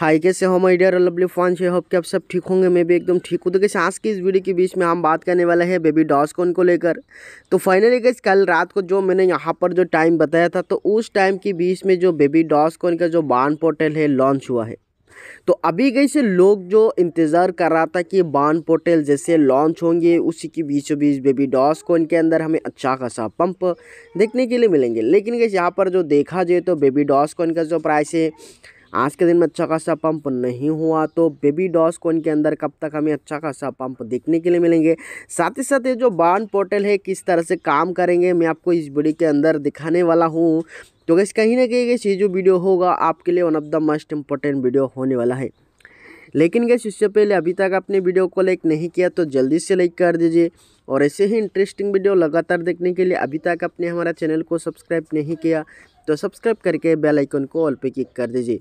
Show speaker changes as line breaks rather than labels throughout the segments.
high कैसे हो my dear lovely फॉन से होप कि आप सब ठीक होंगे मैं भी एकदम ठीक हूँ तो कैसे आज की इस वीडियो के बीच में हम बात करने वाले हैं बेबी डॉसकॉन को लेकर तो फाइनली कैसे कल रात को जो मैंने यहाँ पर जो टाइम बताया था तो उस टाइम के बीच में जो बेबी डॉसकॉन का जो बान पोर्टल है लॉन्च हुआ है तो अभी कैसे लोग जो इंतज़ार कर रहा था कि बान पोर्टल जैसे लॉन्च होंगे उसी के बीचों बीच बेबी डॉस को इनके अंदर हमें अच्छा खासा पंप देखने के लिए मिलेंगे लेकिन कैसे यहाँ पर जो देखा जाए तो बेबी डॉस को इनका जो प्राइस है आज के दिन में अच्छा खासा पंप नहीं हुआ तो बेबी डॉस को के अंदर कब तक हमें अच्छा खासा पंप देखने के लिए मिलेंगे साथ ही साथ ये जो बान पोर्टल है किस तरह से काम करेंगे मैं आपको इस वीडियो के अंदर दिखाने वाला हूँ तो कैसे कहीं ना कहीं गैस ये जो वीडियो होगा आपके लिए one of the most important video होने वाला है लेकिन गैस इससे पहले अभी तक आपने वीडियो को लाइक नहीं किया तो जल्दी से लाइक कर दीजिए और ऐसे ही इंटरेस्टिंग वीडियो लगातार देखने के लिए अभी तक आपने हमारा चैनल को सब्सक्राइब नहीं किया तो सब्सक्राइब करके बेल आइकन को ऑल पे क्लिक कर दीजिए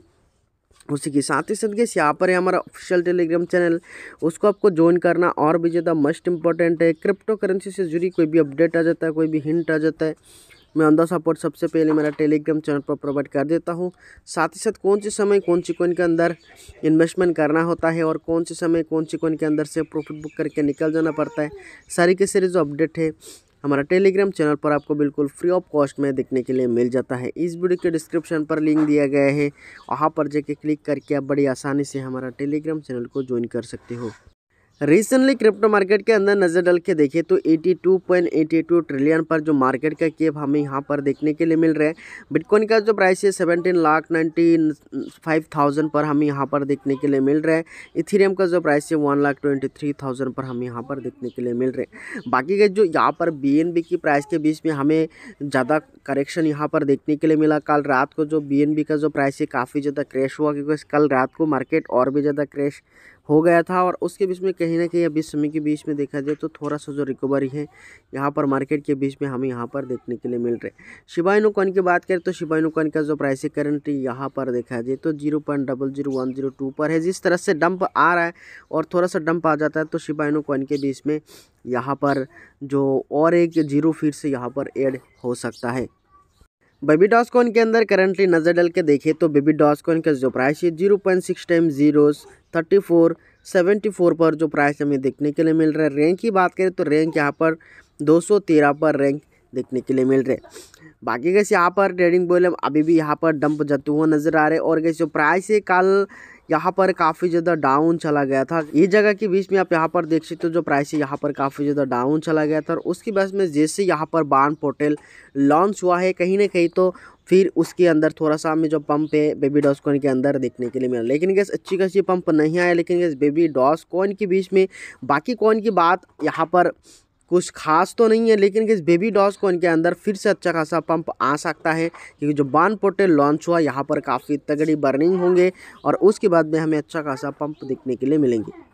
उसी के साथ ही साथ गैस यहाँ पर है हमारा ऑफिशियल टेलीग्राम चैनल उसको आपको ज्वाइन करना और भी ज़्यादा मस्ट इंपॉर्टेंट है क्रिप्टो करेंसी से जुड़ी कोई भी अपडेट आ जाता है कोई भी हिंट आ जाता है मैं अंदर सपोर्ट सबसे पहले मेरा टेलीग्राम चैनल पर प्रोवाइड कर देता हूँ साथ ही साथ कौन से समय कौन सी कोइन के अंदर इन्वेस्टमेंट करना होता है और कौन से समय कौन सी कोइन के अंदर से प्रॉफिट बुक करके निकल जाना पड़ता है सारी के सारी जो अपडेट है हमारा टेलीग्राम चैनल पर आपको बिल्कुल फ्री ऑफ कॉस्ट में देखने के लिए मिल जाता है इस वीडियो के डिस्क्रिप्शन पर लिंक दिया गया है वहाँ पर जाके क्लिक करके आप बड़ी आसानी से हमारा टेलीग्राम चैनल को ज्वाइन कर सकते हो रिसेंटली क्रिप्टो मार्केट के अंदर नज़र डल के देखिए तो 82.82 ट्रिलियन पर जो मार्केट का केप हमें यहाँ पर देखने के लिए मिल रहा है बिटकॉइन का जो प्राइस है 17 लाख नाइन्टी फाइव थाउजेंड पर हमें यहाँ पर देखने के लिए मिल रहा है इथेरियम का जो प्राइस है one lakh twenty three thousand पर हमें यहाँ पर देखने के लिए मिल रहे हैं बाकी के जो यहाँ पर बी की प्राइस के बीच में हमें ज़्यादा करेक्शन यहाँ पर देखने के लिए मिला कल रात को जो बी का जो प्राइस है काफ़ी ज़्यादा क्रैश हुआ क्योंकि कल रात को मार्केट और भी ज़्यादा क्रैश हो गया था और उसके बीच में कहीं ना कहीं अभी समय के बीच में देखा जाए तो थोड़ा सा जो रिकवरी है यहाँ पर मार्केट के बीच में हमें यहाँ पर देखने के लिए मिल रहे शिबाइनो कॉइन की बात करें तो शिबाइनो कॉइन का जो प्राइस है करंट यहाँ पर देखा जाए तो zero point double zero one zero two पर है जिस तरह से डंप आ रहा है और थोड़ा सा डंप आ जाता है तो शिबाइनो कॉइन के बीच में यहाँ पर जो और एक जीरो फिर से यहाँ पर एड हो सकता है बेबी डॉस कॉइन के अंदर करंटली नज़र डल के देखें तो बेबी डॉस कॉइन का जो प्राइस है zero point six time zero thirty four seventy four पर जो प्राइस हमें देखने के लिए मिल रहा है रैंक की बात करें तो रैंक यहाँ पर दो सौ तेरह पर रैंक देखने के लिए मिल रहे बाकी कैसे यहाँ पर ट्रेडिंग बोले अभी भी यहाँ पर डंप जाते हुए नज़र आ रहे और कैसे प्राइस है कल यहाँ पर काफी ज्यादा डाउन चला गया था ये जगह के बीच में आप यहाँ पर देख सकते हो जो प्राइस है यहाँ पर काफी ज्यादा डाउन चला गया था और उसकी बस में जैसे यहाँ पर बान पोर्टल लॉन्च हुआ है कहीं ना कहीं तो फिर उसके अंदर थोड़ा सा हमें जो पंप है बेबी डॉस कॉइन के अंदर देखने के लिए मिला लेकिन गैस अच्छी खासी पंप नहीं आया लेकिन गैस बेबी डॉस कॉइन के बीच में बाकी कॉइन की बात यहाँ पर कुछ खास तो नहीं है लेकिन इस बेबी डॉस को इनके अंदर फिर से अच्छा खासा पंप आ सकता है क्योंकि जो बान पोर्टल लॉन्च हुआ यहाँ पर काफ़ी तगड़ी बर्निंग होंगे और उसके बाद में हमें अच्छा खासा पंप देखने के लिए मिलेंगे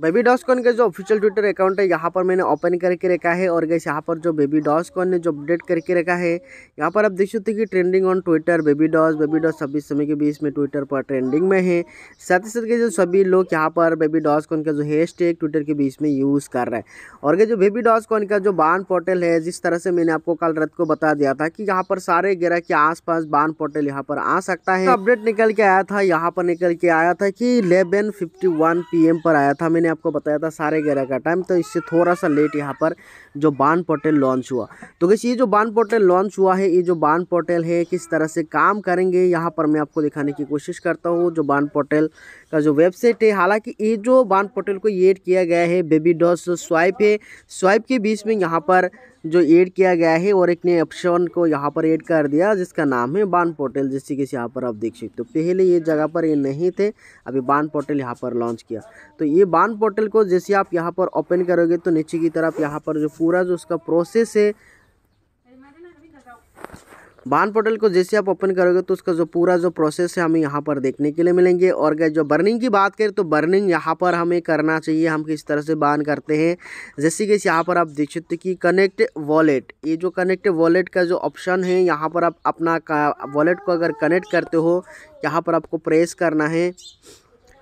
बेबी डॉस कॉन के जो ऑफिशियल ट्विटर अकाउंट है यहाँ पर मैंने ओपन करके रखा है और गैस यहाँ पर जो बेबी डॉसकॉन ने जो अपडेट करके रखा है यहाँ पर आप देख सकते कि trending on Twitter baby Doge baby Doge सभी समय के बीच में ट्विटर पर ट्रेंडिंग में है साथ ही साथ के जो सभी लोग यहाँ पर बेबी डॉस कॉन का जो हैश ट्विटर के बीच में यूज़ कर रहे हैं और गए जो बेबी डॉस कॉन का जो बान पोर्टल है जिस तरह से मैंने आपको कल रात को बता दिया था कि यहाँ पर सारे ग्रह के पास बान पोर्टल यहाँ पर आ सकता है अपडेट तो निकल के आया था यहाँ पर निकल के आया था कि इलेवन फिफ्टी पर आया था मैंने मैंने आपको बताया था सारे ग्यारह का टाइम तो इससे थोड़ा सा लेट यहाँ पर जो बान पोर्टल लॉन्च हुआ तो कैसे ये जो बान पोर्टल लॉन्च हुआ है ये जो बान पोर्टल है किस तरह से काम करेंगे यहाँ पर मैं आपको दिखाने की कोशिश करता हूँ जो बान पोर्टल का जो वेबसाइट है हालाँकि ये जो बान पोर्टल को एड किया गया है बेबी डॉस स्वाइप है स्वाइप के बीच में यहाँ पर जो ऐड किया गया है और एक नए ऑप्शन को यहाँ पर ऐड कर दिया जिसका नाम है बान पोर्टल जैसे कि यहाँ पर आप देख सकते हो पहले ये जगह पर ये नहीं थे अभी बान पोर्टल यहाँ पर लॉन्च किया तो ये बान पोर्टल को जैसे आप यहाँ पर ओपन करोगे तो नीचे की तरफ यहाँ पर जो पूरा जो उसका प्रोसेस है बान पोर्टल को जैसे आप ओपन करोगे तो उसका जो पूरा जो प्रोसेस है हमें यहाँ पर देखने के लिए मिलेंगे और गए जो बर्निंग की बात करें तो बर्निंग यहाँ पर हमें करना चाहिए हम किस तरह से बान करते हैं जैसे कि यहाँ पर आप देख सकते कि कनेक्ट वॉलेट ये जो कनेक्ट वॉलेट का जो ऑप्शन है यहाँ पर आप अपना वॉलेट को अगर कनेक्ट करते हो यहाँ पर आपको प्रेस करना है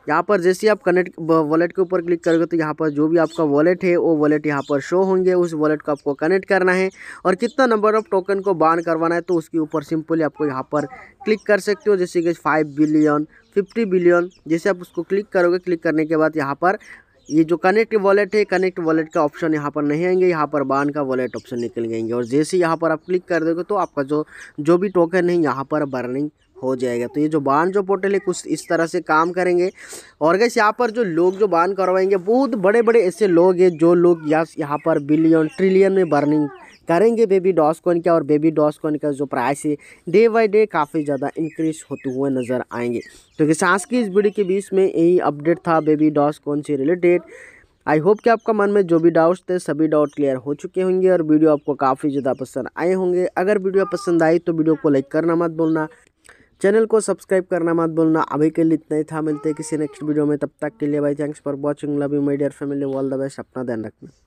यहाँ पर जैसे आप कनेक्ट वॉलेट के ऊपर क्लिक करोगे तो यहाँ पर जो भी आपका वॉलेट है वो वॉलेट यहाँ पर शो होंगे उस वॉलेट को आपको कनेक्ट करना है और कितना नंबर ऑफ टोकन को बान करवाना है तो उसके ऊपर सिंपली आपको यहाँ पर क्लिक कर सकते हो जैसे कि फाइव बिलियन फिफ्टी बिलियन जैसे आप उसको क्लिक करोगे क्लिक करने के बाद यहाँ पर ये जो कनेक्ट वॉलेट है कनेक्ट वॉलेट का ऑप्शन यहाँ पर नहीं आएंगे यहाँ पर बान का वॉलेट ऑप्शन निकल जाएंगे और जैसे यहाँ पर आप क्लिक कर दोगे तो आपका जो जो भी टोकन है यहाँ पर बर्निंग हो जाएगा तो ये जो बांध जो पोर्टल है कुछ इस तरह से काम करेंगे और गैस यहाँ पर जो लोग जो बांध करवाएंगे बहुत बड़े बड़े ऐसे लोग हैं जो लोग यहाँ पर बिलियन ट्रिलियन में बर्निंग करेंगे बेबी डॉस कॉइन का और बेबी डॉस कॉइन का जो प्राइस है डे बाई डे काफ़ी ज़्यादा इंक्रीज होते हुए नज़र आएंगे तो किस आज की इस वीडियो के बीच में यही अपडेट था बेबी डॉस कॉइन से रिलेटेड आई होप कि आपका मन में जो भी डाउट्स थे सभी डाउट क्लियर हो चुके होंगे और वीडियो आपको काफ़ी ज़्यादा पसंद आए होंगे अगर वीडियो पसंद आई तो वीडियो को लाइक करना मत बोलना चैनल को सब्सक्राइब करना मत बोलना अभी के लिए इतना ही था मिलते हैं किसी नेक्स्ट वीडियो में तब तक के लिए भाई thanks for watching love you my dear family all the best अपना ध्यान रखना